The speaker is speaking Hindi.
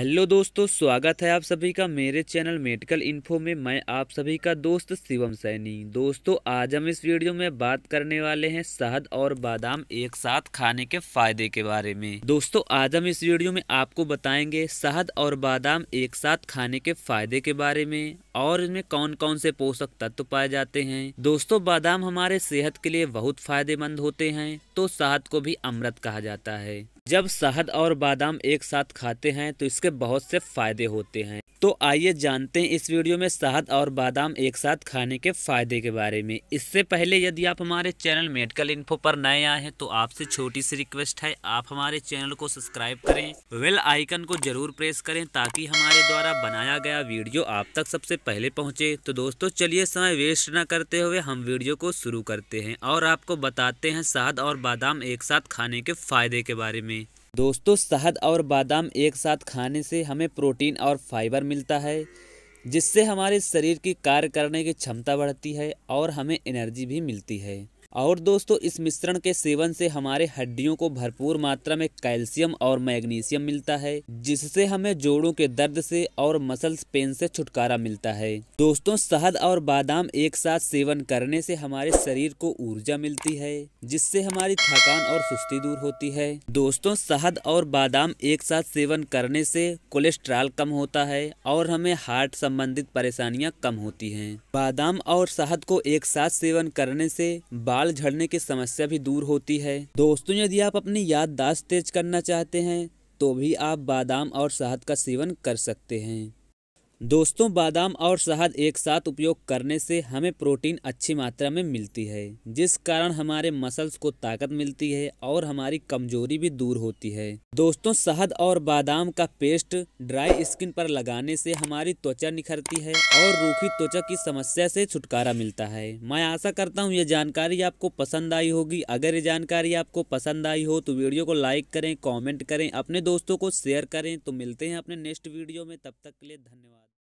हेलो दोस्तों स्वागत है आप सभी का मेरे चैनल मेडिकल इन्फो में मैं आप सभी का दोस्त शिवम सैनी दोस्तों आज हम इस वीडियो में बात करने वाले हैं शहद और बादाम एक साथ खाने के फायदे के बारे में दोस्तों आज हम इस वीडियो में आपको बताएंगे शहद और बादाम एक साथ खाने के फायदे के बारे में और इनमें कौन कौन से पोषक तत्व पाए जाते हैं दोस्तों बादाम हमारे सेहत के लिए बहुत फायदेमंद होते हैं तो शहद को भी अमृत कहा जाता है जब शहद और बादाम एक साथ खाते हैं तो इसके बहुत से फायदे होते हैं तो आइए जानते हैं इस वीडियो में शहद और बादाम एक साथ खाने के फ़ायदे के बारे में इससे पहले यदि आप हमारे चैनल मेडिकल इन्फो पर नए आए हैं तो आपसे छोटी सी रिक्वेस्ट है आप हमारे चैनल को सब्सक्राइब करें वेल आइकन को ज़रूर प्रेस करें ताकि हमारे द्वारा बनाया गया वीडियो आप तक सबसे पहले पहुँचे तो दोस्तों चलिए समय वेस्ट न करते हुए हम वीडियो को शुरू करते हैं और आपको बताते हैं शहद और बादाम एक साथ खाने के फ़ायदे के बारे में दोस्तों शहद और बादाम एक साथ खाने से हमें प्रोटीन और फाइबर मिलता है जिससे हमारे शरीर की कार्य करने की क्षमता बढ़ती है और हमें एनर्जी भी मिलती है और दोस्तों इस मिश्रण के सेवन से हमारे हड्डियों को भरपूर मात्रा में कैल्शियम और मैग्नीशियम मिलता है जिससे हमें जोड़ों के दर्द से और मसल्स पेन से छुटकारा मिलता है दोस्तों शहद और बादाम एक साथ सेवन करने से हमारे शरीर को ऊर्जा मिलती है जिससे हमारी थकान और सुस्ती दूर होती है दोस्तों शहद और बादाम एक साथ सेवन करने से कोलेस्ट्रॉल कम होता है और हमें हार्ट संबंधित परेशानियाँ कम होती है बादाम और शहद को एक साथ सेवन करने से बाल झड़ने की समस्या भी दूर होती है दोस्तों यदि आप अपनी याददाश्त तेज करना चाहते हैं तो भी आप बादाम और शहद का सेवन कर सकते हैं दोस्तों बादाम और शहद एक साथ उपयोग करने से हमें प्रोटीन अच्छी मात्रा में मिलती है जिस कारण हमारे मसल्स को ताकत मिलती है और हमारी कमजोरी भी दूर होती है दोस्तों शहद और बादाम का पेस्ट ड्राई स्किन पर लगाने से हमारी त्वचा निखरती है और रूखी त्वचा की समस्या से छुटकारा मिलता है मैं आशा करता हूँ ये जानकारी आपको पसंद आई होगी अगर ये जानकारी आपको पसंद आई हो तो वीडियो को लाइक करें कॉमेंट करें अपने दोस्तों को शेयर करें तो मिलते हैं अपने नेक्स्ट वीडियो में तब तक के लिए धन्यवाद